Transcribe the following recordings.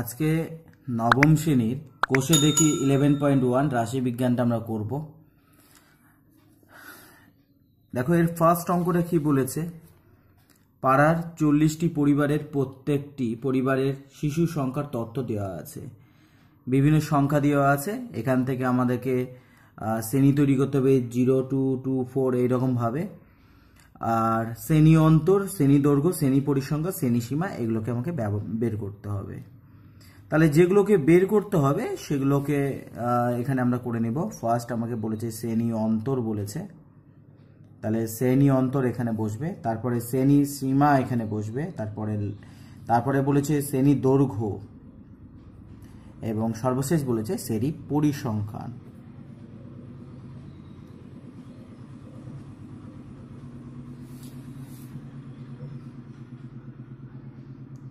আজকে নবম শ্রেণীর কোষে দেখি ইলেভেন পয়েন্ট ওয়ান রাশি বিজ্ঞানটা আমরা করব দেখো এর ফার্স্ট অঙ্কটা কি বলেছে পাড়ার চল্লিশটি পরিবারের প্রত্যেকটি পরিবারের শিশু সংখ্যার তথ্য দেওয়া আছে বিভিন্ন সংখ্যা দেওয়া আছে এখান থেকে আমাদেরকে শ্রেণী তৈরি করতে হবে জিরো টু টু ফোর এইরকমভাবে আর শ্রেণী অন্তর শ্রেণী দৈর্ঘ্য শ্রেণী পরিসংখ্যা শ্রেণী সীমা এগুলোকে আমাকে বের করতে হবে তাহলে যেগুলোকে বের করতে হবে সেগুলোকে এখানে আমরা করে নিব ফার্স্ট আমাকে বলেছে শ্রেণী অন্তর বলেছে তাহলে শ্রেণী অন্তর এখানে বসবে তারপরে শ্রেণী সীমা এখানে বসবে তারপরে তারপরে বলেছে শ্রেণী দৈর্ঘ্য এবং সর্বশেষ বলেছে শ্রেণী পরিসংখ্যান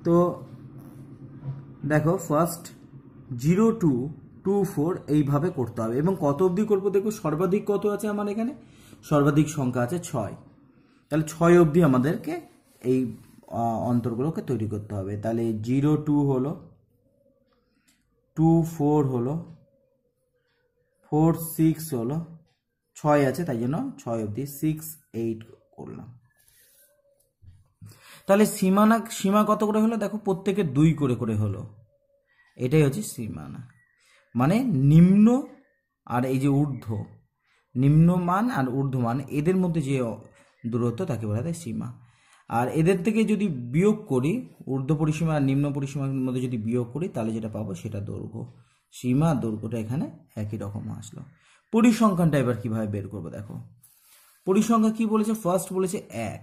তো দেখো first zero two two four এইভাবে করতে হবে এবং কত অবধি করবো দেখো সর্বাধিক কত আছে আমার এখানে সর্বাধিক সংখ্যা আছে ছয় তাহলে ছয় অবধি আমাদেরকে এই অন্তরগুলোকে তৈরি করতে হবে তাহলে জিরো টু হলো টু ফোর হলো ফোর সিক্স হলো ছয় আছে তাই জন্য ছয় অবধি সিক্স এইট করলাম তাহলে সীমানা সীমা কত করে হলো দেখো প্রত্যেকে দুই করে করে হলো এটাই হচ্ছে সীমানা মানে নিম্ন আর এই যে ঊর্ধ্ব নিম্নমান আর ঊর্ধ্বমান এদের মধ্যে যে দূরত্ব তাকে বলা হয় সীমা আর এদের থেকে যদি বিয়োগ করি ঊর্ধ্ব পরিসীমা আর নিম্ন পরিসীমার মধ্যে যদি বিয়োগ করি তাহলে যেটা পাবো সেটা দৈর্ঘ্য সীমা আর দৈর্ঘ্যটা এখানে একই রকম আসলো পরিসংখ্যানটা এবার কিভাবে বের করবো দেখো পরিসংখ্যা কি বলেছে ফার্স্ট বলেছে এক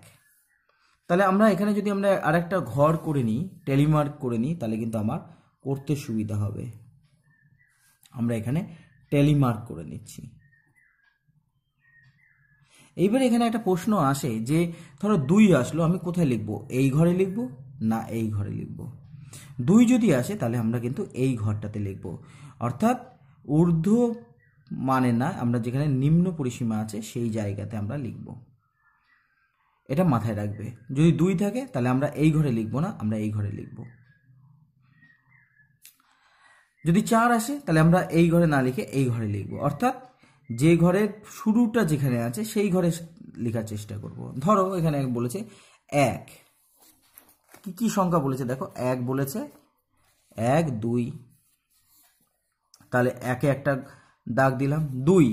তাহলে আমরা এখানে যদি আমরা আরেকটা ঘর করে নিই টেলিমার্ক করে নিই তাহলে কিন্তু আমার করতে সুবিধা হবে আমরা এখানে টেলিমার্ক করে নিচ্ছি এইবার এখানে একটা প্রশ্ন আসে যে ধরো দুই আসলো আমি কোথায় লিখব এই ঘরে লিখব না এই ঘরে লিখব দুই যদি আসে তাহলে আমরা কিন্তু এই ঘরটাতে লিখব অর্থাৎ ঊর্ধ্ব মানে না আমরা যেখানে নিম্ন পরিসীমা আছে সেই জায়গাতে আমরা লিখবো এটা মাথায় রাখবে যদি দুই থাকে তাহলে আমরা এই ঘরে লিখবো না আমরা এই ঘরে লিখব যদি চার আসে তাহলে আমরা এই ঘরে না লিখে এই ঘরে লিখব অর্থাৎ যে ঘরের শুরুটা যেখানে আছে সেই ঘরে লেখার চেষ্টা করব ধরো এখানে বলেছে এক কি কি সংখ্যা বলেছে দেখো এক বলেছে এক দুই তাহলে একে একটা দাগ দিলাম দুই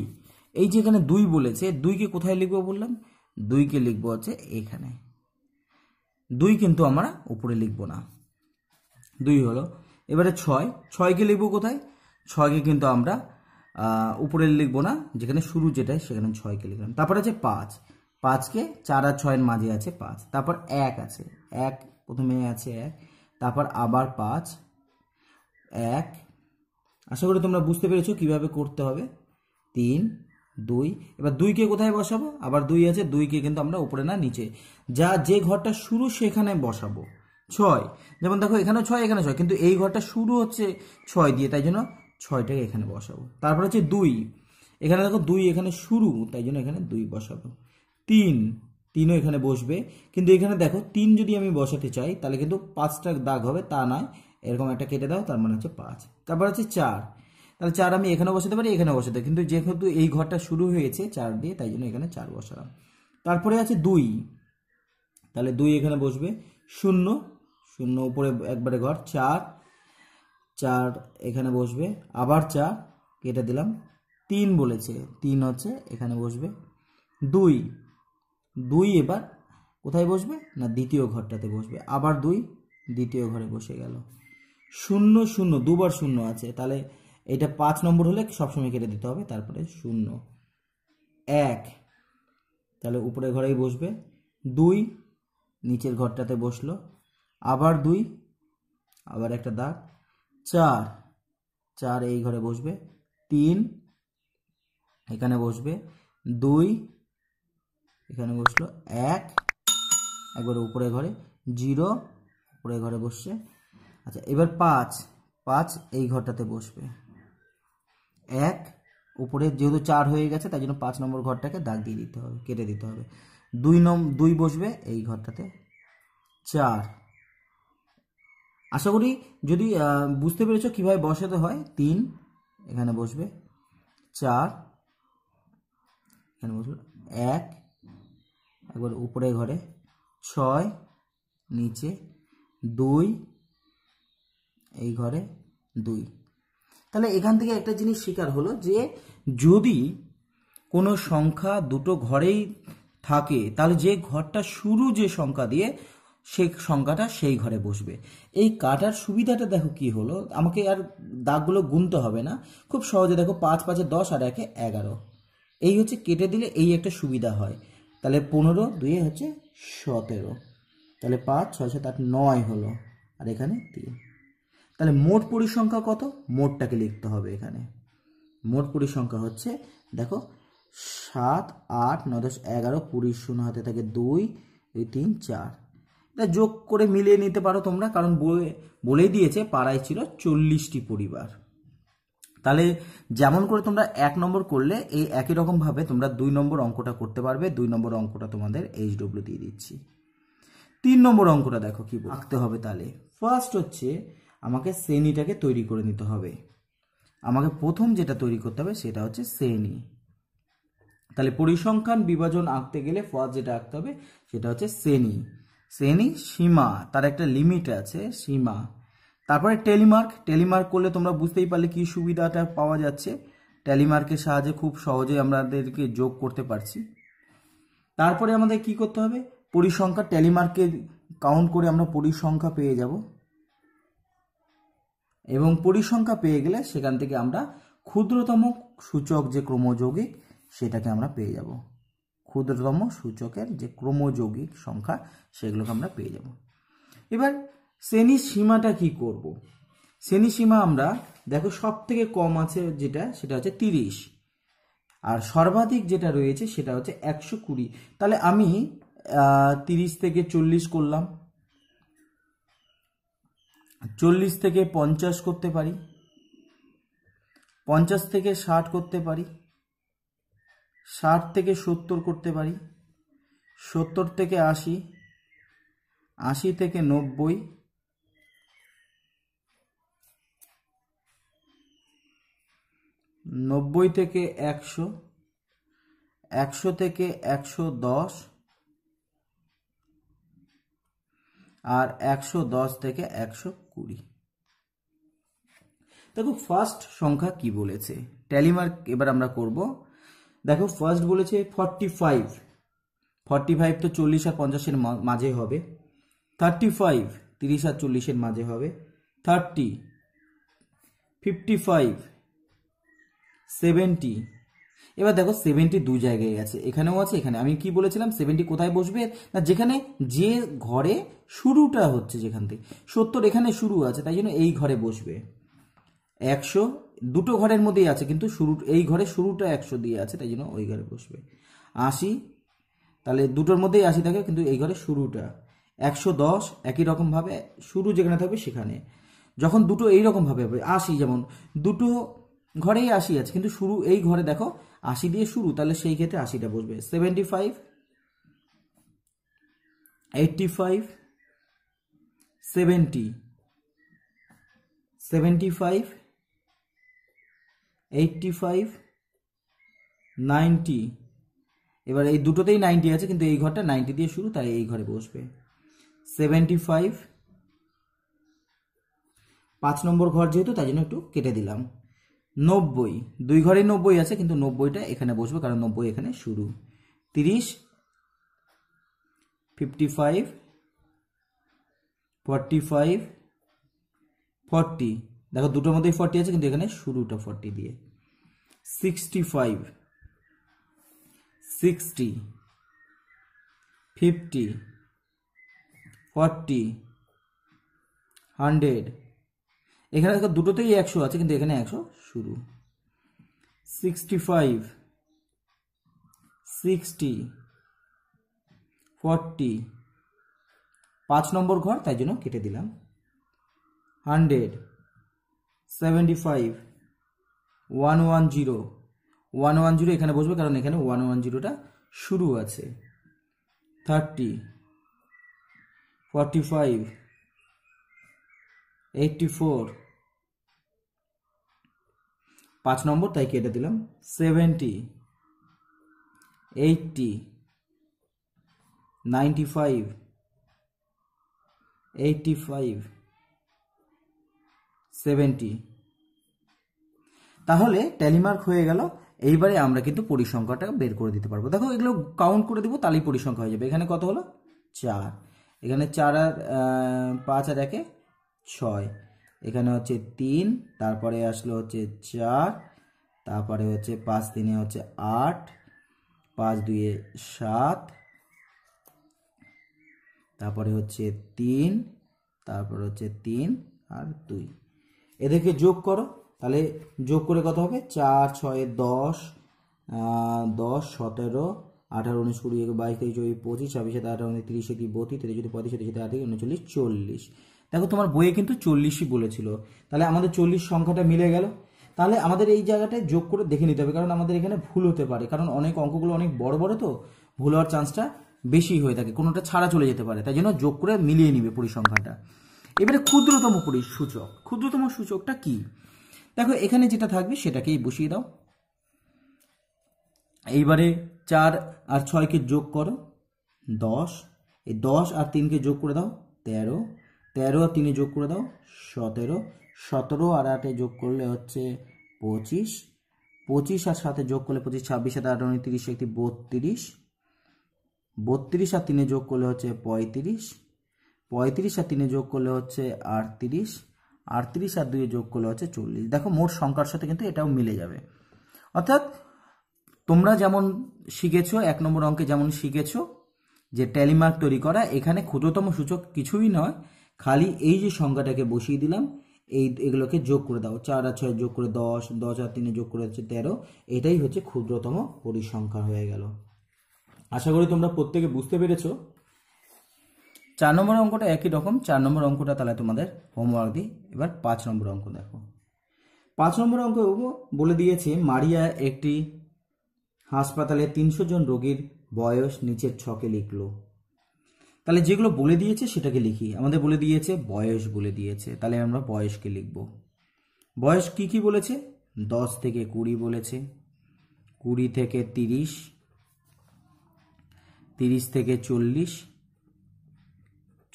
এই যেখানে দুই বলেছে দুইকে কোথায় লিখবো বললাম দুইকে লিখব হচ্ছে এখানে দুই কিন্তু আমরা উপরে লিখব না দুই হলো এবারে ছয় ছয়কে লিখব কোথায় ছয়কে কিন্তু আমরা উপরে লিখব না যেখানে শুরু যেটাই সেখানে ছয়কে লিখলাম তারপর আছে পাঁচ পাঁচকে চার আর ছয়ের মাঝে আছে পাঁচ তারপর এক আছে এক প্রথমে আছে এক তারপর আবার পাঁচ এক আশা করি তোমরা বুঝতে পেরেছো কিভাবে করতে হবে তিন দুই এবার দুইকে কোথায় বসাবো আবার দুই আছে দুইকে কিন্তু আমরা উপরে না নিচে যা যে ঘরটা শুরু সেখানে বসাবো ছয় যেমন দেখো এখানেও ছয় এখানে ছয় কিন্তু এই ঘরটা শুরু হচ্ছে ছয় দিয়ে তাই জন্য ছয়টাকে এখানে বসাবো তারপর হচ্ছে দুই এখানে দেখো দুই এখানে শুরু তাই জন্য এখানে দুই বসাবো তিন তিনও এখানে বসবে কিন্তু এখানে দেখো তিন যদি আমি বসাতে চাই তাহলে কিন্তু পাঁচটা দাগ হবে তা নয় এরকম একটা কেটে দাও তার মানে হচ্ছে পাঁচ তারপর হচ্ছে চার তাহলে চার আমি এখানে বসাতে পারি এখানে বসাতে কিন্তু যেহেতু এই ঘরটা শুরু হয়েছে চার দিয়ে তাই জন্য এখানে চার বসালাম তারপরে আছে দুই তাহলে দুই এখানে বসবে শূন্য শূন্য উপরে একবারে ঘর চার চার এখানে বসবে আবার চার কেটে দিলাম তিন বলেছে তিন হচ্ছে এখানে বসবে দুই দুই এবার কোথায় বসবে না দ্বিতীয় ঘরটাতে বসবে আবার দুই দ্বিতীয় ঘরে বসে গেল শূন্য শূন্য দুবার শূন্য আছে তাহলে এটা পাঁচ নম্বর হলে সবসময় কেটে দিতে হবে তারপরে শূন্য এক তাহলে উপরের ঘরেই বসবে দুই নিচের ঘরটাতে বসলো আবার দুই আবার একটা দাগ চার চার এই ঘরে বসবে তিন এখানে বসবে দুই এখানে বসলো এক একবারে উপরে ঘরে জিরো উপরে ঘরে বসছে আচ্ছা এবার পাঁচ পাঁচ এই ঘরটাতে বসবে এক উপরে যেহেতু চার হয়ে গেছে তাই জন্য পাঁচ নম্বর ঘরটাকে দাগ দিয়ে দিতে হবে কেটে দিতে হবে দুই নম দুই বসবে এই ঘরটাতে চার আশা করি যদি বুঝতে পেরেছ কীভাবে বসাতে হয় তিন এখানে বসবে চার এখানে বসবে এক একবার উপরে ঘরে ছয় নিচে দুই এই ঘরে দুই তাহলে এখান থেকে একটা জিনিস স্বীকার হলো যে যদি কোনো সংখ্যা দুটো ঘরেই থাকে তাহলে যে ঘরটা শুরু যে সংখ্যা দিয়ে সে সংখ্যাটা সেই ঘরে বসবে এই কাটার সুবিধাটা দেখো কি হলো আমাকে আর দাগগুলো গুনতে হবে না খুব সহজে দেখো পাঁচ পাঁচে দশ আর একে এগারো এই হচ্ছে কেটে দিলে এই একটা সুবিধা হয় তাহলে পনেরো দুয়ে হচ্ছে সতেরো তাহলে পাঁচ ছয় সাত আট নয় হলো আর এখানে তিন তাহলে মোট পরিসংখ্যা কত মোটটাকে লিখতে হবে এখানে মোট পরিসংখ্যা হচ্ছে দেখো সাত আট নয় দশ এগারো কুড়ি শূন্য হাতে থাকে দুই দুই তিন চার এটা যোগ করে মিলিয়ে নিতে পারো তোমরা কারণ বলেই দিয়েছে পাড়ায় ছিল চল্লিশটি পরিবার তাহলে যেমন করে তোমরা এক নম্বর করলে এই একই রকমভাবে তোমরা দুই নম্বর অঙ্কটা করতে পারবে দুই নম্বর অঙ্কটা তোমাদের এইচ ডব্লিউ দিয়ে দিচ্ছি তিন নম্বর অঙ্কটা দেখো কি আঁকতে হবে তাহলে ফার্স্ট হচ্ছে আমাকে শ্রেণীটাকে তৈরি করে নিতে হবে আমাকে প্রথম যেটা তৈরি করতে হবে সেটা হচ্ছে শ্রেণী তাহলে পরিসংখ্যান বিভাজন আঁকতে গেলে ফার্স্ট যেটা আঁকতে হবে সেটা হচ্ছে শ্রেণী শ্রেণী সীমা তার একটা লিমিট আছে সীমা তারপরে টেলিমার্ক টেলিমার্ক করলে তোমরা বুঝতেই পারলে কি সুবিধাটা পাওয়া যাচ্ছে টেলিমার্কের সাহায্যে খুব সহজে আমাদেরকে যোগ করতে পারছি তারপরে আমাদের কি করতে হবে পরিসংখ্যা টেলিমার্কে কাউন্ট করে আমরা পরিসংখ্যা পেয়ে যাব এবং পরিসংখ্যা পেয়ে গেলে সেখান থেকে আমরা ক্ষুদ্রতম সূচক যে ক্রমযৌগিক সেটাকে আমরা পেয়ে যাব ক্ষুদ্রতম সূচকের যে ক্রমযৌগিক সংখ্যা সেগুলোকে আমরা পেয়ে যাব এবার শ্রেণী সীমাটা কি করব শ্রেণী সীমা আমরা দেখো সব থেকে কম আছে যেটা সেটা হচ্ছে তিরিশ আর সর্বাধিক যেটা রয়েছে সেটা হচ্ছে একশো কুড়ি তাহলে আমি তিরিশ থেকে চল্লিশ করলাম চল্লিশ থেকে পঞ্চাশ করতে পারি পঞ্চাশ থেকে ষাট করতে পারি ষাট থেকে সত্তর করতে পারি সত্তর থেকে আশি আশি থেকে নব্বই নব্বই থেকে একশো একশো থেকে একশো দশ আর একশো দশ থেকে একশো কুড়ি দেখো ফার্স্ট সংখ্যা কি বলেছে ট্যালিমার্ক এবার আমরা করব দেখো ফার্স্ট বলেছে ফর্টি ফাইভ ফর্টি ফাইভ তো চল্লিশ আর পঞ্চাশের মাঝে হবে থার্টি ফাইভ তিরিশ আর চল্লিশের মাঝে হবে থার্টি ফিফটি ফাইভ সেভেন্টি এবার দেখো সেভেন্টি দু জায়গায় গেছে এখানেও আছে এখানে আমি কি বলেছিলাম সেভেন্টি কোথায় বসবে না যেখানে যে ঘরে শুরুটা হচ্ছে যেখান থেকে সত্তর এখানে শুরু আছে তাই জন্য এই ঘরে বসবে একশো দুটো ঘরের মধ্যেই আছে কিন্তু শুরু এই ঘরে শুরুটা একশো দিয়ে আছে তাই জন্য ওই ঘরে বসবে আশি তাহলে দুটোর মধ্যেই আশি থাকে কিন্তু এই ঘরে শুরুটা একশো দশ একই রকমভাবে শুরু যেখানে থাকবে সেখানে যখন দুটো এইরকমভাবে হবে আশি যেমন দুটো ঘরেই আশি আছে কিন্তু শুরু এই ঘরে দেখো আশি দিয়ে শুরু তাহলে সেই ক্ষেত্রে আশিটা বসবে seventy five eighty five seventy seventy five eighty five ninety এবার এই দুটোতেই নাইনটি আছে কিন্তু এই ঘরটা নাইনটি দিয়ে শুরু তাই এই ঘরে বসবে সেভেন্টি ফাইভ পাঁচ নম্বর ঘর যেহেতু তাই জন্য একটু কেটে দিলাম নব্বই দুই ঘরে নব্বই আছে কিন্তু নব্বইটা এখানে বসবে কারণ নব্বই এখানে শুরু তিরিশ fifty five forty five forty দেখো দুটোর মধ্যেই ফর্টি আছে কিন্তু এখানে শুরুটা ফর্টি দিয়ে sixty five sixty fifty forty hundred এখানে দেখো দুটোতেই একশো আছে কিন্তু এখানে একশো শুরু সিক্সটি ফাইভ সিক্সটি ফর্টি পাঁচ নম্বর ঘর তাই জন্য কেটে দিলাম hundred seventy five one one zero one one zero এখানে বসবে কারণ এখানে ওয়ান ওয়ান জিরোটা শুরু আছে thirty forty five eighty four পাঁচ নম্বর তাই কেটে দিলাম seventy eighty ninety five eighty five seventy তাহলে ট্যালিমার্ক হয়ে গেল এইবারে আমরা কিন্তু পরিসংখ্যাটা বের করে দিতে পারবো দেখো এগুলো কাউন্ট করে দেবো তাহলেই পরিসংখ্যা হয়ে যাবে এখানে কত হলো চার এখানে চার আর পাঁচ আর একে ছয় এখানে হচ্ছে তিন তারপরে আসলো হচ্ছে চার তারপরে হচ্ছে পাঁচ তিনে হচ্ছে আট পাঁচ দুয়ে সাত তারপরে হচ্ছে তিন তারপরে হচ্ছে তিন আর দুই এদেরকে যোগ করো তাহলে যোগ করে কত হবে চার ছয় দশ দশ সতেরো আঠারো উনিশ কুড়ি বাইশ তেইশ চব্বিশ পঁচিশ ছাব্বিশ সাত আঠারো উনিশ তিরিশ একটি বত্রিশ তেত্রিশ পঁয়ত্রিশ সাথে সাথে আঠারো উনচল্লিশ চল্লিশ দেখো তোমার বইয়ে কিন্তু চল্লিশই বলেছিল তাহলে আমাদের চল্লিশ সংখ্যাটা মিলে গেল তাহলে আমাদের এই জায়গাটায় যোগ করে দেখে নিতে হবে কারণ আমাদের এখানে ভুল হতে পারে কারণ অনেক অঙ্কগুলো অনেক বড় বড় তো ভুল হওয়ার চান্সটা বেশি হয়ে থাকে কোনোটা ছাড়া চলে যেতে পারে তাই জন্য যোগ করে মিলিয়ে নিবে পরিসংখ্যানটা এবারে ক্ষুদ্রতম পরিসূচক ক্ষুদ্রতম সূচকটা কি দেখো এখানে যেটা থাকবে সেটাকেই বসিয়ে দাও এইবারে চার আর ছয়কে যোগ করো দশ এই দশ আর তিনকে যোগ করে দাও তেরো তেরো তিনে যোগ করে দাও সতেরো সতেরো আর আটে যোগ করলে হচ্ছে পঁচিশ পঁচিশ আর সাথে যোগ করলে পঁচিশ ছাব্বিশ সাথে আট উনত্রিশ একটি বত্রিশ বত্রিশ আর তিনে যোগ করলে হচ্ছে পঁয়ত্রিশ পঁয়ত্রিশ আর তিনে যোগ করলে হচ্ছে আটত্রিশ আটত্রিশ আর দুয়ে যোগ করলে হচ্ছে চল্লিশ দেখো মোট সংখ্যার সাথে কিন্তু এটাও মিলে যাবে অর্থাৎ তোমরা যেমন শিখেছো এক নম্বর অঙ্কে যেমন শিখেছ যে ট্যালিমার্ক তৈরি করা এখানে ক্ষুদ্রতম সূচক কিছুই নয় খালি এই যে সংখ্যাটাকে বসিয়ে দিলাম এই এগুলোকে যোগ করে দাও চার আর ছয় যোগ করে দশ দশ আর তিনে যোগ করে হচ্ছে তেরো এটাই হচ্ছে ক্ষুদ্রতম পরিসংখ্যা হয়ে গেল আশা করি তোমরা প্রত্যেকে বুঝতে পেরেছো চার নম্বর অঙ্কটা একই রকম চার নম্বর অঙ্কটা তাহলে তোমাদের হোমওয়ার্ক দিই এবার পাঁচ নম্বর অঙ্ক দেখো পাঁচ নম্বর অঙ্ক বলে দিয়েছে মারিয়া একটি হাসপাতালে তিনশো জন রোগীর বয়স নিচের ছকে লিখলো তাহলে যেগুলো বলে দিয়েছে সেটাকে লিখি আমাদের বলে দিয়েছে বয়স বলে দিয়েছে তাহলে আমরা বয়সকে লিখব বয়স কি কি বলেছে দশ থেকে কুড়ি বলেছে কুড়ি থেকে তিরিশ তিরিশ থেকে চল্লিশ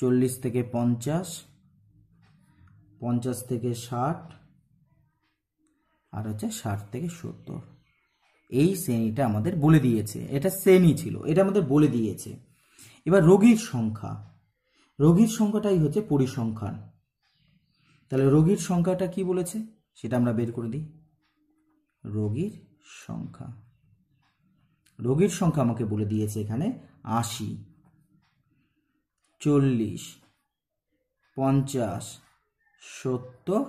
চল্লিশ থেকে পঞ্চাশ পঞ্চাশ থেকে ষাট আর হচ্ছে ষাট থেকে সত্তর এই শ্রেণীটা আমাদের বলে দিয়েছে এটা শ্রেণী ছিল এটা আমাদের বলে দিয়েছে এবার রোগীর সংখ্যা রোগীর সংখ্যাটাই হচ্ছে পরিসংখ্যান তাহলে রোগীর সংখ্যাটা কি বলেছে সেটা আমরা বের করে দিই রোগীর সংখ্যা রোগীর সংখ্যা আমাকে বলে দিয়েছে এখানে আশি চল্লিশ পঞ্চাশ সত্তর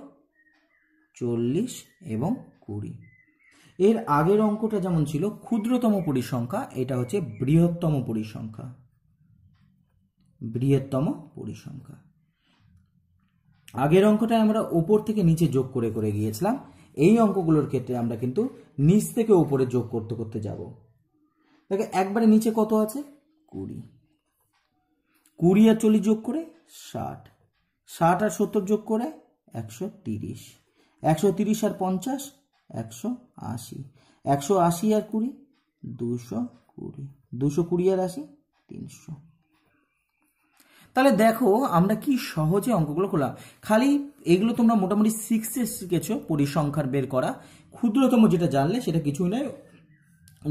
চল্লিশ এবং কুড়ি এর আগের অঙ্কটা যেমন ছিল ক্ষুদ্রতম পরিসংখ্যা এটা হচ্ছে বৃহত্তম পরিসংখ্যা বৃহত্তম পরিসংখ্যা আগের অঙ্কটায় আমরা ওপর থেকে নিচে যোগ করে করে গিয়েছিলাম এই অঙ্কগুলোর ক্ষেত্রে আমরা কিন্তু নিচ থেকে ওপরে যোগ করতে করতে যাব দেখো একবারে নিচে কত আছে কুড়ি কুড়ি আর চল্লিশ যোগ করে ষাট ষাট আর সত্তর যোগ করে একশো তিরিশ একশো তিরিশ আর পঞ্চাশ একশো আশি একশো আশি আর কুড়ি দুশো কুড়ি দুশো কুড়ি আর আশি তিনশো তাহলে দেখো আমরা কি সহজে অঙ্কগুলো করলাম খালি এগুলো তোমরা মোটামুটি সিক্সে শিখেছো পরিসংখ্যার বের করা ক্ষুদ্রতম যেটা জানলে সেটা কিছুই নয়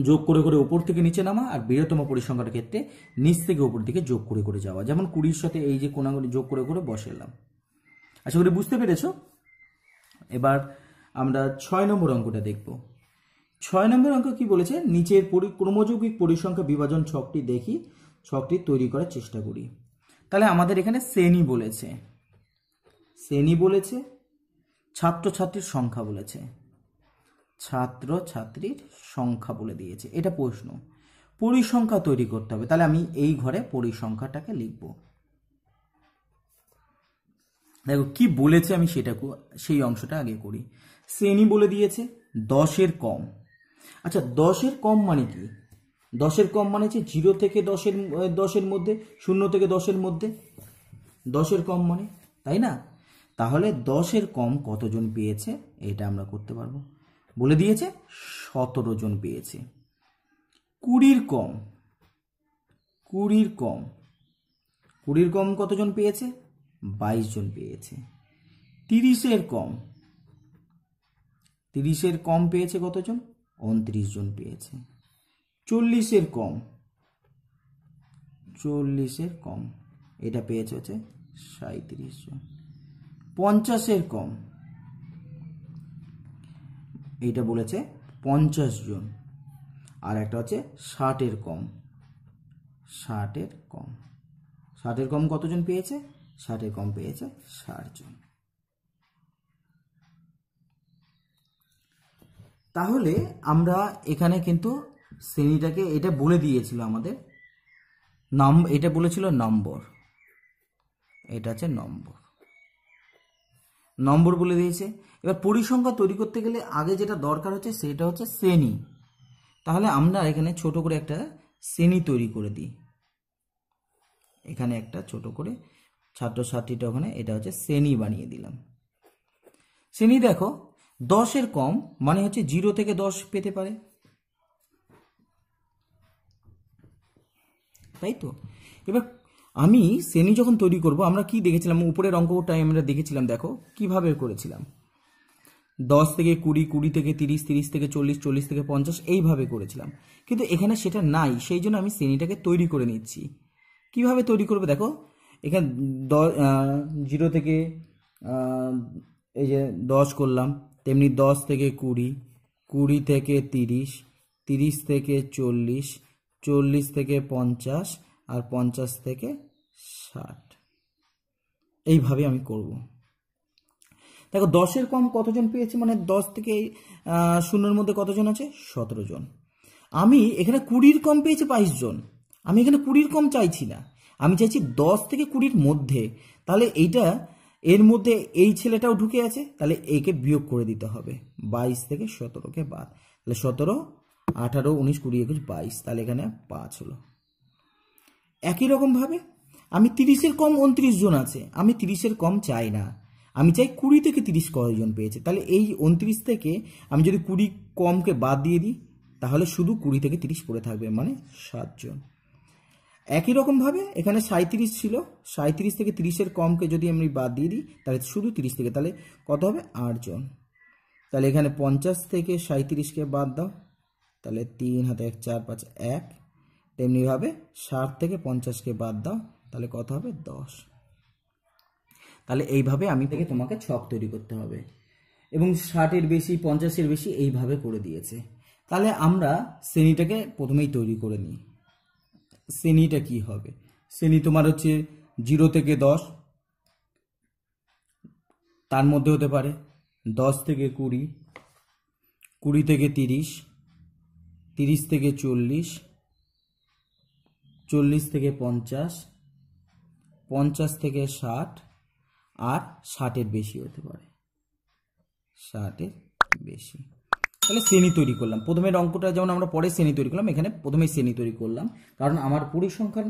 যোগ করে করে উপর থেকে নিচে নামা আর বৃহত্তম পরিসংখ্যার ক্ষেত্রে নিচ থেকে উপর দিকে যোগ করে করে যাওয়া যেমন কুড়ির সাথে এই যে কোনাগুলি যোগ করে করে বসে এলাম আচ্ছা করে বুঝতে পেরেছো এবার আমরা ছয় নম্বর অঙ্কটা দেখব ছয় নম্বর অঙ্ক কি বলেছে নিচের ক্রমযৌগিক পরিসংখ্যা বিভাজন ছকটি দেখি ছকটি তৈরি করার চেষ্টা করি তাহলে আমাদের এখানে শ্রেণী বলেছে শ্রেণী বলেছে ছাত্রছাত্রীর সংখ্যা বলেছে ছাত্র ছাত্রীর সংখ্যা বলে দিয়েছে এটা প্রশ্ন পরিসংখ্যা তৈরি করতে হবে তাহলে আমি এই ঘরে পরিসংখ্যাটাকে লিখব দেখো কি বলেছে আমি সেটা সেই অংশটা আগে করি শ্রেণী বলে দিয়েছে দশের কম আচ্ছা দশের কম মানে কি দশের কম মানে হচ্ছে জিরো থেকে দশের দশের মধ্যে শূন্য থেকে দশের মধ্যে দশের কম মানে তাই না তাহলে দশের কম কতজন পেয়েছে এটা আমরা করতে পারবো বলে দিয়েছে সতেরো জন পেয়েছে কুড়ির কম কুড়ির কম কুড়ির কম কতজন পেয়েছে বাইশ জন পেয়েছে তিরিশের কম তিরিশের কম পেয়েছে কতজন উনত্রিশ জন পেয়েছে চল্লিশের কম চল্লিশের কম এটা পেয়েছে হচ্ছে সাঁত্রিশ জন পঞ্চাশের কম এইটা বলেছে পঞ্চাশ জন আর একটা হচ্ছে ষাটের কম ষাটের কম ষাটের কম কতজন পেয়েছে ষাটের কম পেয়েছে ষাট জন তাহলে আমরা এখানে কিন্তু শ্রেণীটাকে এটা বলে দিয়েছিল আমাদের নাম এটা বলেছিল নম্বর এটা আছে নম্বর নম্বর বলে দিয়েছে এবার পরিসংখ্যা তৈরি করতে গেলে আগে যেটা দরকার হচ্ছে সেটা হচ্ছে শ্রেণী তাহলে আমরা এখানে ছোট করে একটা শ্রেণী তৈরি করে দিই এখানে একটা ছোট করে ছাত্রছাত্রীটা ওখানে এটা হচ্ছে শ্রেণী বানিয়ে দিলাম শ্রেণী দেখো দশের কম মানে হচ্ছে জিরো থেকে দশ পেতে পারে তাই তো এবার আমি শ্রেণী যখন তৈরি করব আমরা কি দেখেছিলাম উপরের অঙ্কটাই আমরা দেখেছিলাম দেখো কিভাবে করেছিলাম দশ থেকে কুড়ি কুড়ি থেকে তিরিশ তিরিশ থেকে চল্লিশ চল্লিশ থেকে পঞ্চাশ এইভাবে করেছিলাম কিন্তু এখানে সেটা নাই সেই জন্য আমি শ্রেণীটাকে তৈরি করে নিচ্ছি কিভাবে তৈরি করবে দেখো এখানে দ জিরো থেকে এই যে দশ করলাম তেমনি দশ থেকে কুড়ি কুড়ি থেকে তিরিশ তিরিশ থেকে চল্লিশ চল্লিশ থেকে পঞ্চাশ আর পঞ্চাশ থেকে ষাট এইভাবে আমি করব দেখো দশের কম কতজন পেয়েছি মানে দশ থেকে শূন্যের মধ্যে কতজন আছে সতেরো জন আমি এখানে কুড়ির কম পেয়েছি বাইশ জন আমি এখানে কুড়ির কম চাইছি না আমি চাইছি দশ থেকে কুড়ির মধ্যে তাহলে এইটা এর মধ্যে এই ছেলেটাও ঢুকে আছে তাহলে একে বিয়োগ করে দিতে হবে বাইশ থেকে সতেরোকে বাদ তাহলে সতেরো আঠারো উনিশ কুড়ি একুশ বাইশ তাহলে এখানে পাঁচ হলো একই রকমভাবে আমি তিরিশের কম উনত্রিশ জন আছে আমি তিরিশের কম চাই না আমি চাই কুড়ি থেকে তিরিশ কয়জন পেয়েছে তাহলে এই উনত্রিশ থেকে আমি যদি কুড়ি কমকে বাদ দিয়ে দিই তাহলে শুধু কুড়ি থেকে তিরিশ পড়ে থাকবে মানে সাতজন একই রকমভাবে এখানে সাঁত্রিশ ছিল সাঁত্রিশ থেকে তিরিশের কমকে যদি আমি বাদ দিয়ে দিই তাহলে শুধু তিরিশ থেকে তাহলে কত হবে আটজন তাহলে এখানে পঞ্চাশ থেকে সাঁত্রিশকে বাদ দাও তাহলে তিন হাতে এক চার পাঁচ এক তেমনিভাবে ষাট থেকে পঞ্চাশকে বাদ দাও তাহলে কত হবে দশ তাহলে এইভাবে আমি থেকে তোমাকে ছক তৈরি করতে হবে এবং ষাটের বেশি পঞ্চাশের বেশি এইভাবে করে দিয়েছে তাহলে আমরা শ্রেণীটাকে প্রথমেই তৈরি করে নিই শ্রেণীটা কি হবে শ্রেণী তোমার হচ্ছে জিরো থেকে দশ তার মধ্যে হতে পারে দশ থেকে কুড়ি কুড়ি থেকে তিরিশ তিরিশ থেকে চল্লিশ চল্লিশ থেকে পঞ্চাশ পঞ্চাশ থেকে ষাট আর ষাটের বেশি হতে পারে ষাটের বেশি তাহলে শ্রেণী তৈরি করলাম প্রথমের অঙ্কটা যেমন আমরা পরে শ্রেণী তৈরি করলাম এখানে প্রথমে শ্রেণী তৈরি করলাম কারণ আমার পরিসংখ্যান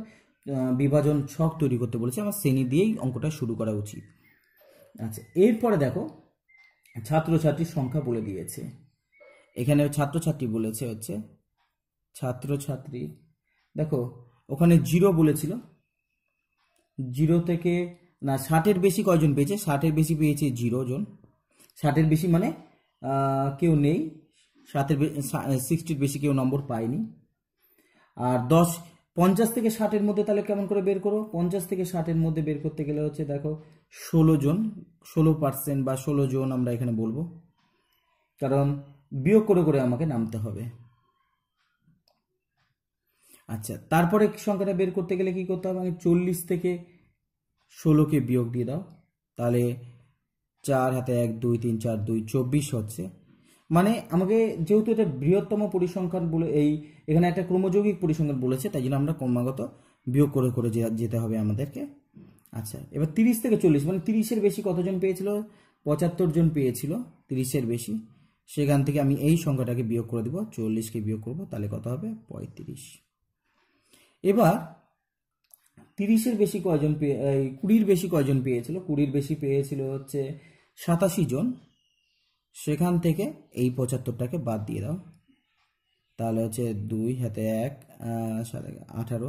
বিভাজন ছক তৈরি করতে বলেছে আমার শ্রেণী দিয়েই অঙ্কটা শুরু করা উচিত আচ্ছা এরপরে দেখো ছাত্রছাত্রীর সংখ্যা বলে দিয়েছে এখানে ছাত্রছাত্রী বলেছে হচ্ছে ছাত্রছাত্রী দেখো ওখানে জিরো বলেছিল জিরো থেকে না ষাটের বেশি কয়জন পেয়েছে ষাটের বেশি পেয়েছে জিরো জন ষাটের বেশি মানে কেউ নেই ষাটের সিক্সটির বেশি কেউ নম্বর পায়নি আর দশ পঞ্চাশ থেকে ষাটের মধ্যে তাহলে কেমন করে বের করো পঞ্চাশ থেকে ষাটের মধ্যে বের করতে গেলে হচ্ছে দেখো ষোলো জন ষোলো পার্সেন্ট বা ষোলো জন আমরা এখানে বলবো কারণ বিয়োগ করে করে আমাকে নামতে হবে আচ্ছা তারপরে সংখ্যাটা বের করতে গেলে কি করতে হবে আমাকে চল্লিশ থেকে ষোলোকে বিয়োগ দিয়ে দাও তাহলে চার হাতে এক দুই তিন চার দুই চব্বিশ হচ্ছে মানে আমাকে যেহেতু এটা বৃহত্তম পরিসংখ্যান বলে এই এখানে একটা ক্রমযৌগিক পরিসংখ্যান বলেছে তাই জন্য আমরা ক্রমাগত বিয়োগ করে করে যেতে হবে আমাদেরকে আচ্ছা এবার তিরিশ থেকে চল্লিশ মানে তিরিশের বেশি কতজন পেয়েছিল পঁচাত্তর জন পেয়েছিল তিরিশের বেশি সেখান থেকে আমি এই সংখ্যাটাকে বিয়োগ করে দেবো চল্লিশকে বিয়োগ করবো তাহলে কত হবে পঁয়ত্রিশ এবার তিরিশের বেশি কয়জন পেয়ে কুড়ির বেশি কয়জন পেয়েছিল কুড়ির বেশি পেয়েছিল হচ্ছে সাতাশি জন সেখান থেকে এই পঁচাত্তরটাকে বাদ দিয়ে দাও তাহলে হচ্ছে দুই হাতে এক সাত আঠারো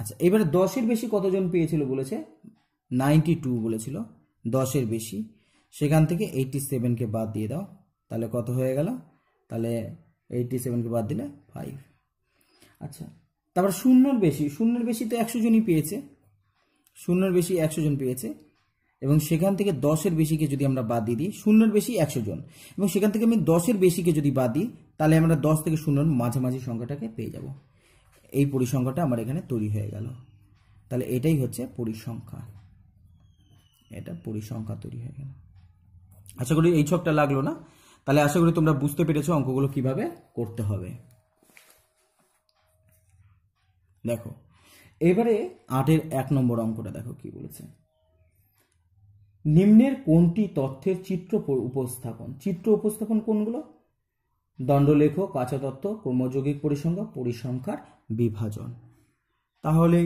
আচ্ছা এবারে দশের বেশি কতজন পেয়েছিল বলেছে নাইনটি টু বলেছিল দশের বেশি সেখান থেকে এইটটি সেভেনকে বাদ দিয়ে দাও তাহলে কত হয়ে গেল তাহলে এইটটি সেভেনকে বাদ দিলে ফাইভ আচ্ছা তারপর শূন্যর বেশি শূন্যের বেশি তো একশো জনই পেয়েছে শূন্যের বেশি একশো জন পেয়েছে এবং সেখান থেকে দশের বেশিকে যদি আমরা বাদ দিয়ে দিই শূন্যের বেশি একশো জন এবং সেখান থেকে আমি দশের বেশিকে যদি বাদ দিই তাহলে আমরা দশ থেকে শূন্যর মাঝামাঝি সংখ্যাটাকে পেয়ে যাব এই পরিসংখ্যাটা আমার এখানে তৈরি হয়ে গেল তাহলে এটাই হচ্ছে পরিসংখ্যা এটা পরিসংখ্যা তৈরি হয়ে গেল আশা করি এই ছকটা লাগলো না তাহলে আশা করি তোমরা বুঝতে পেরেছো অঙ্কগুলো কিভাবে করতে হবে দেখো এবারে আটের এক নম্বর অঙ্কটা দেখো কি বলেছে নিম্নের কোনটি তথ্যের চিত্র উপস্থাপন চিত্র উপস্থাপন কোনগুলো দণ্ডলেখ কাঁচা তথ্য ক্রমযৌগিক পরিসংখ্যা পরিসংখ্যার বিভাজন তাহলে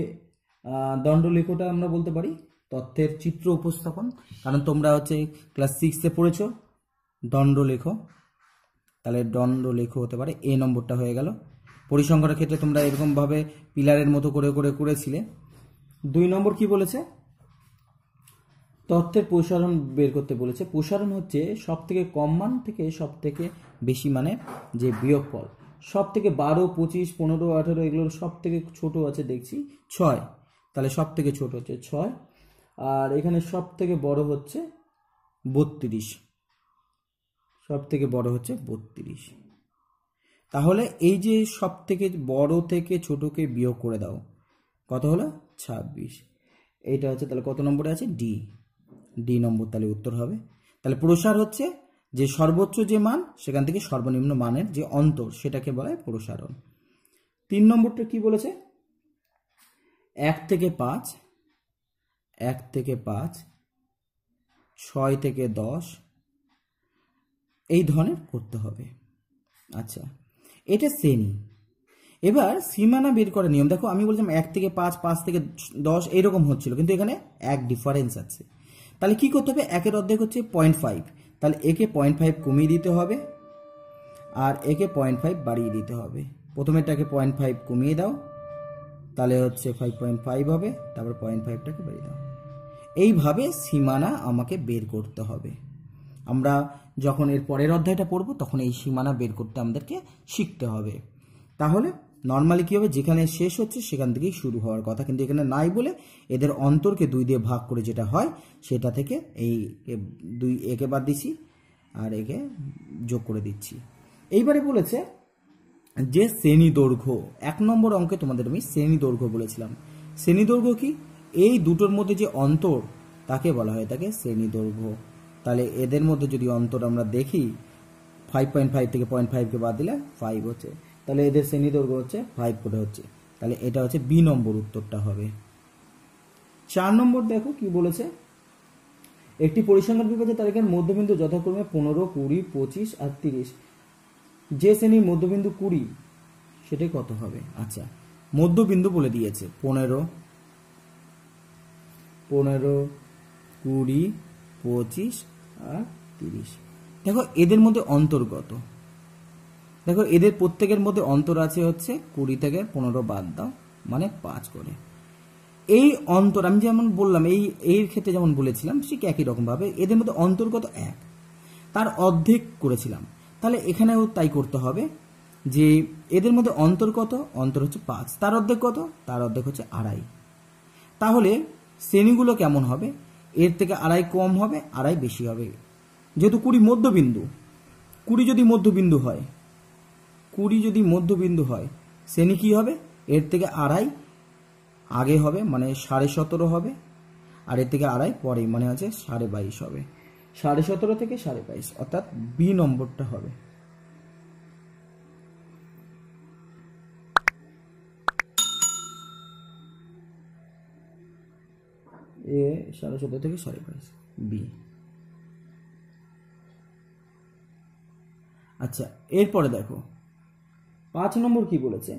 দণ্ডলেখটা আমরা বলতে পারি তথ্যের চিত্র উপস্থাপন কারণ তোমরা হচ্ছে ক্লাস সিক্সে পড়েছ দণ্ডলেখ তাহলে দণ্ডলেখ হতে পারে এ নম্বরটা হয়ে গেল পরিসংখ্যানের ক্ষেত্রে তোমরা এরকমভাবে পিলারের মতো করে করে করেছিলে দুই নম্বর কি বলেছে তথ্যের প্রসারণ বের করতে বলেছে প্রসারণ হচ্ছে সব থেকে কম মান থেকে সব থেকে বেশি মানে যে বিয়োগফল সব থেকে বারো পঁচিশ পনেরো আঠেরো এগুলোর সব থেকে ছোটো আছে দেখছি ছয় তাহলে সব থেকে ছোট হচ্ছে ছয় আর এখানে সব থেকে বড় হচ্ছে বত্রিশ সব থেকে বড় হচ্ছে বত্রিশ তাহলে এই যে সব থেকে বড় থেকে ছোটকে বিয়োগ করে দাও কত হলো ছাব্বিশ এইটা হচ্ছে তাহলে কত নম্বরে আছে ডি ডি নম্বর তাহলে উত্তর হবে তাহলে প্রসার হচ্ছে যে সর্বোচ্চ যে মান সেখান থেকে সর্বনিম্ন মানের যে অন্তর সেটাকে বলা হয় প্রসারণ তিন নম্বরটা কি বলেছে এক থেকে পাঁচ এক থেকে পাঁচ ছয় থেকে দশ এই ধরনের করতে হবে আচ্ছা এটা শ্রেণী এবার সীমানা বের করার নিয়ম দেখো আমি বলছিলাম এক থেকে পাঁচ পাঁচ থেকে দশ এইরকম হচ্ছিল কিন্তু এখানে এক ডিফারেন্স আছে তাহলে কি করতে হবে একের অর্ধেক হচ্ছে পয়েন্ট ফাইভ তাহলে একে পয়েন্ট ফাইভ কমিয়ে দিতে হবে আর একে পয়েন্ট ফাইভ বাড়িয়ে দিতে হবে প্রথমেরটাকে পয়েন্ট ফাইভ কমিয়ে দাও তাহলে হচ্ছে ফাইভ পয়েন্ট ফাইভ হবে তারপর পয়েন্ট ফাইভটাকে বাড়িয়ে দাও এইভাবে সীমানা আমাকে বের করতে হবে আমরা যখন এর পরের অধ্যায়টা পড়ব তখন এই সীমানা বের করতে আমাদেরকে শিখতে হবে তাহলে নর্মালি কী হবে যেখানে শেষ হচ্ছে সেখান থেকেই শুরু হওয়ার কথা কিন্তু এখানে নাই বলে এদের অন্তরকে দুই দিয়ে ভাগ করে যেটা হয় সেটা থেকে এই দুই একে বাদ দিছি আর একে যোগ করে দিচ্ছি এইবারে বলেছে যে শ্রেণী দৈর্ঘ্য এক নম্বর অঙ্কে তোমাদের আমি শ্রেণী দৈর্ঘ্য বলেছিলাম শ্রেণী দৈর্ঘ্য কি এই দুটোর মধ্যে যে অন্তর তাকে বলা হয় তাকে শ্রেণী দৈর্ঘ্য তাহলে এদের মধ্যে যদি অন্তর আমরা দেখি ফাইভ পয়েন্ট ফাইভ থেকে পয়েন্ট ফাইভকে বাদ দিলে ফাইভ হচ্ছে তাহলে এদের শ্রেণী দৈর্ঘ্য হচ্ছে ফাইভ করে হচ্ছে তাহলে এটা হচ্ছে বি নম্বর উত্তরটা হবে চার নম্বর দেখো কি বলেছে একটি পরিসংখ্যান বিভাগের তালিকার মধ্যবিন্দু যথাক্রমে পনেরো কুড়ি পঁচিশ আর তিরিশ যে শ্রেণীর মধ্যবিন্দু কুড়ি সেটাই কত হবে আচ্ছা মধ্যবিন্দু বলে দিয়েছে পনেরো পনেরো কুড়ি পঁচিশ আর হ্যাঁ? তিরিশ দেখো এদের মধ্যে অন্তর্গত দেখো এদের প্রত্যেকের মধ্যে অন্তর আছে হচ্ছে কুড়ি থেকে পনেরো বাদ দাও মানে পাঁচ করে এই অন্তর আমি যেমন বললাম এই এর ক্ষেত্রে যেমন বলেছিলাম ঠিক একই রকমভাবে এদের মধ্যে অন্তর্গত এক তার অর্ধেক করেছিলাম তাহলে এখানেও তাই করতে হবে যে এদের মধ্যে অন্তর্গত অন্তর হচ্ছে পাঁচ তার অর্ধেক কত তার অর্ধেক হচ্ছে আড়াই তাহলে শ্রেণীগুলো কেমন হবে এর থেকে আড়াই কম হবে আড়াই বেশি হবে যেহেতু কুড়ি মধ্যবিন্দু কুড়ি যদি মধ্যবিন্দু হয় কুড়ি যদি মধ্যবিন্দু হয় শ্রেণী কী হবে এর থেকে আড়াই আগে হবে মানে সাড়ে সতেরো হবে আর এর থেকে আড়াই পরে মানে আছে সাড়ে বাইশ হবে সাড়ে সতেরো থেকে সাড়ে বাইশ অর্থাৎ বি নম্বরটা হবে এ সাড়ে সতেরো থেকে সাড়ে বাইশ বি আচ্ছা এরপরে দেখো পাঁচ নম্বর কি বলেছে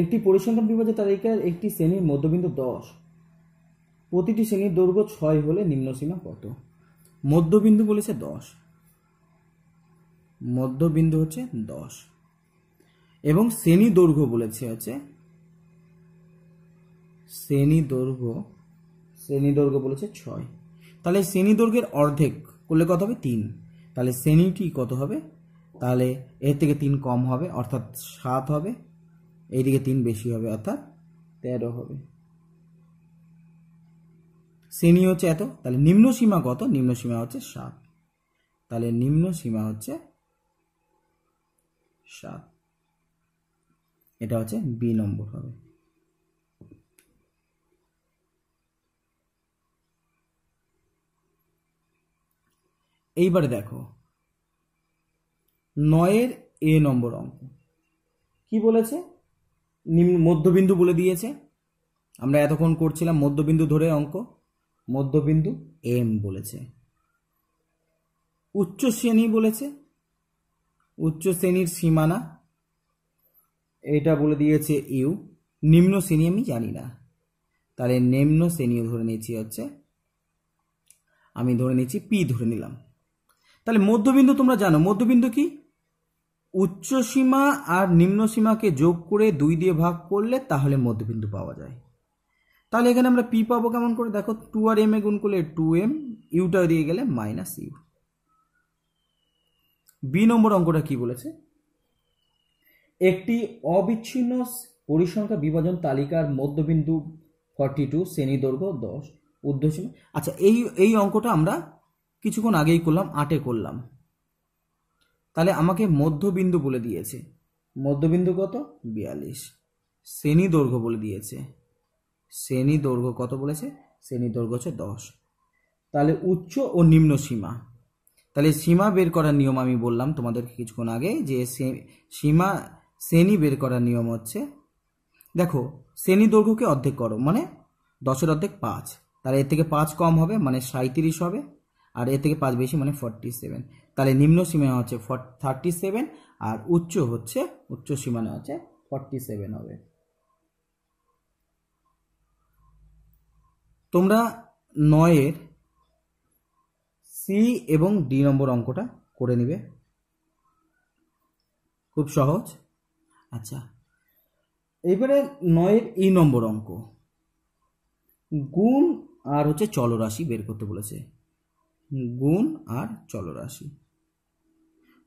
একটি পরিসংখ্যান বিভাজ্য তালিকার একটি শ্রেণীর মধ্যবিন্দু দশ প্রতিটি শ্রেণীর দৈর্ঘ্য ছয় হলে নিম্নসীমা কত মধ্যবিন্দু বলেছে দশ মধ্যবিন্দু হচ্ছে দশ এবং শ্রেণী দৈর্ঘ্য বলেছে হচ্ছে শ্রেণী দৈর্ঘ্য শ্রেণী দৈর্ঘ্য বলেছে ছয় তাহলে শ্রেণী দৈর্ঘ্যের অর্ধেক করলে কত হবে তিন তাহলে শ্রেণীটি কত হবে তাহলে এর থেকে তিন কম হবে অর্থাৎ সাত হবে দিকে তিন বেশি হবে অর্থাৎ তেরো হবে শ্রেণী হচ্ছে এত তাহলে নিম্ন সীমা কত নিম্ন সীমা হচ্ছে সাত তাহলে নিম্ন সীমা হচ্ছে সাত এটা হচ্ছে বি নম্বর হবে এইবার দেখো নয়ের এ নম্বর অঙ্ক কি বলেছে নিম্ন মধ্যবিন্দু বলে দিয়েছে আমরা এতক্ষণ করছিলাম মধ্যবিন্দু ধরে অঙ্ক মধ্যবিন্দু এম বলেছে উচ্চ শ্রেণী বলেছে উচ্চ শ্রেণীর সীমানা এটা বলে দিয়েছে ইউ নিম্ন শ্রেণী আমি জানি না তাহলে নিম্ন শ্রেণীও ধরে নিয়েছি হচ্ছে আমি ধরে নিয়েছি পি ধরে নিলাম তাহলে মধ্যবিন্দু তোমরা জানো মধ্যবিন্দু কি উচ্চ সীমা আর নিম্ন সীমাকে যোগ করে দুই দিয়ে ভাগ করলে তাহলে মধ্যবিন্দু পাওয়া যায় তাহলে এখানে আমরা পি পাবো কেমন করে দেখো টু আর এম এ গুণ করলে টু এম ইউটা দিয়ে গেলে মাইনাস ইউ বি নম্বর অঙ্কটা কি বলেছে একটি অবিচ্ছিন্ন পরিসংখ্যা বিভাজন তালিকার মধ্যবিন্দু ফর্টি টু শ্রেণী দৈর্ঘ্য দশ উদ্দেশ্য আচ্ছা এই এই অঙ্কটা আমরা কিছুক্ষণ আগেই করলাম আটে করলাম তাহলে আমাকে মধ্যবিন্দু বলে দিয়েছে মধ্যবিন্দু কত বিয়াল্লিশ শ্রেণী দৈর্ঘ্য বলে দিয়েছে শ্রেণী দৈর্ঘ্য কত বলেছে শ্রেণী দৈর্ঘ্য হচ্ছে দশ তাহলে উচ্চ ও নিম্ন সীমা তাহলে সীমা বের করার নিয়ম আমি বললাম তোমাদের কিছুক্ষণ আগে যে সীমা শ্রেণী বের করার নিয়ম হচ্ছে দেখো শ্রেণী দৈর্ঘ্যকে অর্ধেক করো মানে দশের অর্ধেক পাঁচ তাহলে এর থেকে পাঁচ কম হবে মানে সাঁত্রিশ হবে আর এর থেকে পাঁচ বেশি মানে ফর্টি সেভেন তাহলে নিম্ন সীমানা হচ্ছে থার্টি সেভেন আর উচ্চ হচ্ছে উচ্চ সীমানা হচ্ছে ফর্টি সেভেন হবে তোমরা নয়ের সি এবং ডি নম্বর অঙ্কটা করে নিবে খুব সহজ আচ্ছা এবারে নয়ের ই e নম্বর অঙ্ক গুণ আর হচ্ছে চলরাশি বের করতে বলেছে গুণ আর চলরাশি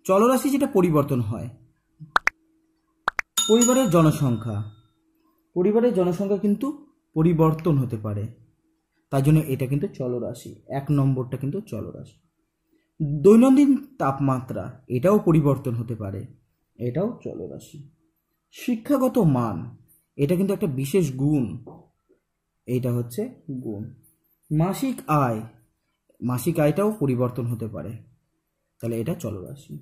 চলরাশি যেটা পরিবর্তন হয় পরিবারের জনসংখ্যা পরিবারের জনসংখ্যা কিন্তু পরিবর্তন হতে পারে তার জন্য এটা কিন্তু চলরাশি এক নম্বরটা কিন্তু চলরাশি দৈনন্দিন তাপমাত্রা এটাও পরিবর্তন হতে পারে এটাও চলরাশি শিক্ষাগত মান এটা কিন্তু একটা বিশেষ গুণ এটা হচ্ছে গুণ মাসিক আয় মাসিক আয়টাও পরিবর্তন হতে পারে তাহলে এটা চলরাশি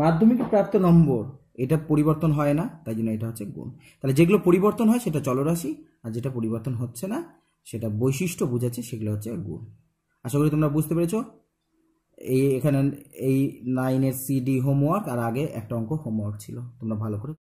মাধ্যমিক প্রাপ্ত নম্বর এটা পরিবর্তন হয় না তাই জন্য এটা হচ্ছে গুণ তাহলে যেগুলো পরিবর্তন হয় সেটা চলরাশি আর যেটা পরিবর্তন হচ্ছে না সেটা বৈশিষ্ট্য বুঝাচ্ছে সেগুলো হচ্ছে গুণ আশা করি তোমরা বুঝতে পেরেছো এই এখানে এই নাইনের সিডি হোমওয়ার্ক আর আগে একটা অঙ্ক হোমওয়ার্ক ছিল তোমরা ভালো করে